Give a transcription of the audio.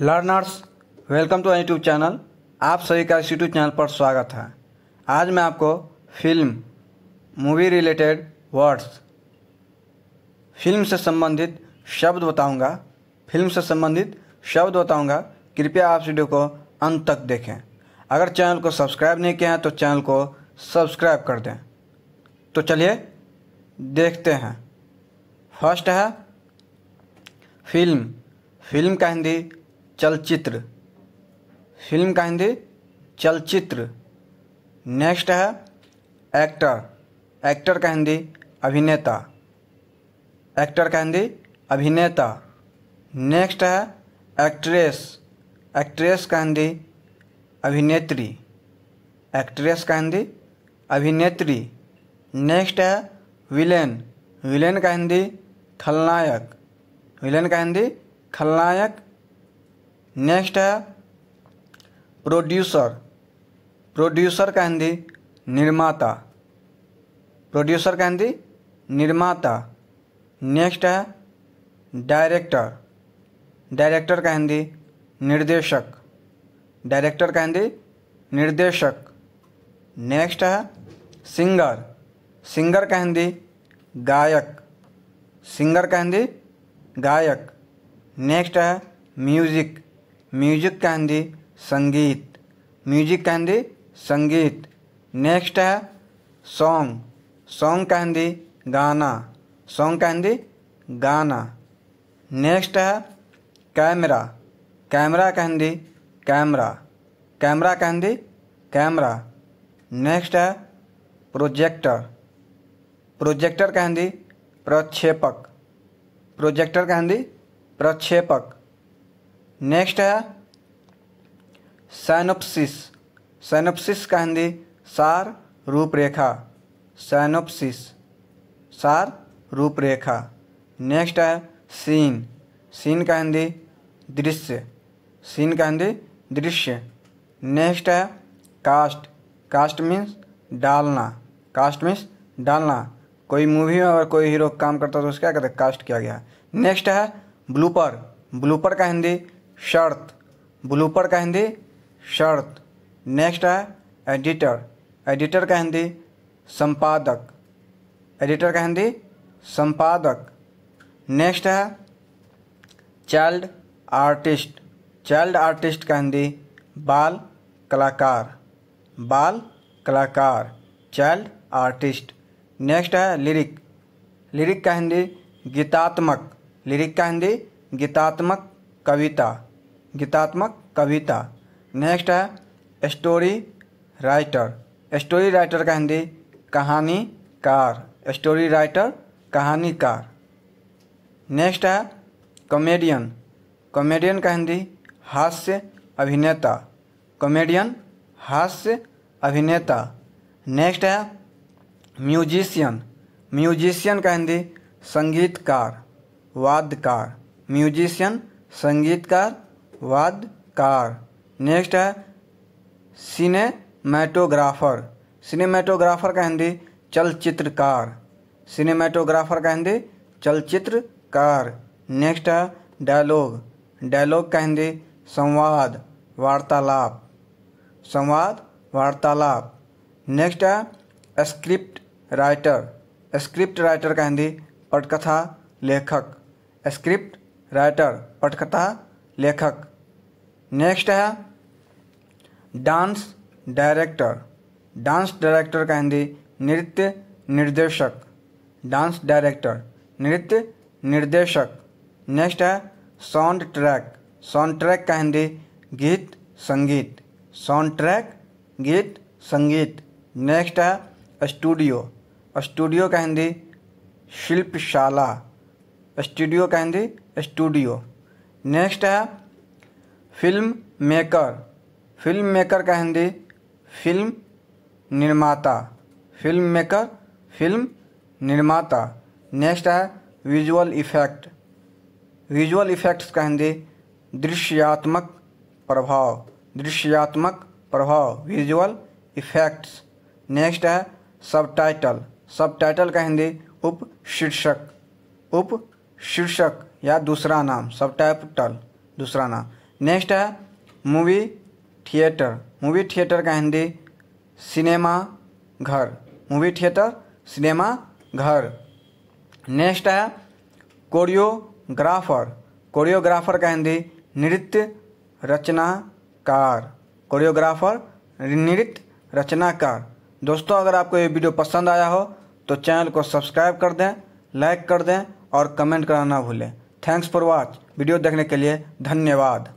learners welcome to YouTube channel आप सभी का इस यूट्यूब चैनल पर स्वागत है आज मैं आपको film movie related words film से संबंधित शब्द बताऊंगा फिल्म से संबंधित शब्द बताऊंगा कृपया आप वीडियो को अंत तक देखें अगर चैनल को सब्सक्राइब नहीं किया है तो चैनल को सब्सक्राइब कर दें तो चलिए देखते हैं फर्स्ट है फिल्म फिल्म का हिंदी चलचित्र फिल्म का हिंदी चलचित्र नेक्स्ट है एक्टर एक्टर का हिंदी अभिनेता एक्टर का हिंदी अभिनेता नेक्स्ट है एक्ट्रेस एक्ट्रेस का हिंदी अभिनेत्री एक्ट्रेस का हिंदी अभिनेत्री नेक्स्ट है विलेन विलेन का हिंदी खलनायक विलेन का हिंदी खलनायक नेक्स्ट है प्रोड्यूसर प्रोड्यूसर का हिंदी निर्माता प्रोड्यूसर का हिंदी निर्माता नेक्स्ट है डायरेक्टर डायरेक्टर का हिंदी निर्देशक डायरेक्टर का हिंदी निर्देशक नेक्स्ट है सिंगर सिंगर का हिंदी गायक सिंगर का हिंदी गायक नेक्स्ट है म्यूजिक म्यूजिक कहते संगीत म्यूजिक कहते संगीत नेक्स्ट है सॉन्ग सॉन्ग कहते गाना सॉन्ग कहते गाना नेक्स्ट है कैमरा कैमरा कहते कैमरा कैमरा कहते कैमरा नेक्स्ट है प्रोजेक्टर प्रोजेक्टर कहते प्रक्षेपक प्रोजेक्टर कहते प्रक्षेपक नेक्स्ट है सैनोपसिस सैनोपसिस का हिंदी सार रूपरेखा सैनोपसिस सार रूपरेखा नेक्स्ट है सीन सीन का हिंदी दृश्य सीन का हिंदी दृश्य नेक्स्ट है कास्ट कास्ट मीन्स डालना कास्ट मीन्स डालना कोई मूवी में अगर कोई हीरो काम करता है तो उसका कहते हैं कास्ट किया गया नेक्स्ट है ब्लूपर ब्लूपर का हिंदी शर्त ब्लूपर का हिंदी शर्त नेक्स्ट है एडिटर एडिटर का हिंदी संपादक एडिटर का हिंदी संपादक नेक्स्ट है चाइल्ड आर्टिस्ट चाइल्ड आर्टिस्ट का हिंदी बाल कलाकार बाल कलाकार चाइल्ड आर्टिस्ट नेक्स्ट है लिरिक लिरिक का हिंदी गीतात्मक लिरिक का हिंदी गीतात्मक कविता गीतात्मक कविता नेक्स्ट है स्टोरी राइटर स्टोरी राइटर का हिंदी कहानीकार स्टोरी राइटर कहानीकार नेक्स्ट है कॉमेडियन कॉमेडियन का हिंदी हास्य अभिनेता कॉमेडियन हास्य अभिनेता नेक्स्ट है म्यूजिशियन म्यूजिशियन का हिंदी संगीतकार वाद्यकार म्यूजिशियन संगीतकार कार नेक्स्ट है सिनेमेटोग्राफर सिनेमेटोग्राफर का हिंदी चलचित्रकार सिनेमेटोग्राफर का हिंदी चलचित्रकार नेक्स्ट है डायलॉग डायलॉग का हिंदी संवाद वार्तालाप संवाद वार्तालाप नेक्स्ट है स्क्रिप्ट राइटर स्क्रिप्ट राइटर का हिंदी पटकथा लेखक स्क्रिप्ट राइटर पटकथा लेखक नेक्स्ट है डांस डायरेक्टर डांस डायरेक्टर का हिंदी नृत्य निर्देशक डांस डायरेक्टर नृत्य निर्देशक नेक्स्ट है साउंड ट्रैक साउंड ट्रैक का हिंदी गीत संगीत साउंड ट्रैक गीत संगीत नेक्स्ट है स्टूडियो स्टूडियो का हिंदी शिल्पशाला स्टूडियो का हिंदी स्टूडियो नेक्स्ट है फिल्म मेकर फिल्म मेकर का हिंदी फिल्म निर्माता फिल्म मेकर फिल्म निर्माता नेक्स्ट है विजुअल इफेक्ट विजुअल इफेक्ट्स का हिंदी दृश्यात्मक प्रभाव दृश्यात्मक प्रभाव विजुअल इफेक्ट्स नेक्स्ट है सबटाइटल सबटाइटल का हिंदी उप शीर्षक उप शीर्षक या दूसरा नाम सब टाइटल दूसरा नाम नेक्स्ट है मूवी थिएटर मूवी थिएटर का हिंदी सिनेमा घर मूवी थिएटर सिनेमा घर नेक्स्ट है कोरियोग्राफर कोरियोग्राफर का हिंदी नृत्य रचनाकार कोरियोग्राफर नृत्य रचनाकार दोस्तों अगर आपको ये वीडियो पसंद आया हो तो चैनल को सब्सक्राइब कर दें लाइक कर दें और कमेंट करना ना भूलें थैंक्स फॉर वॉच वीडियो देखने के लिए धन्यवाद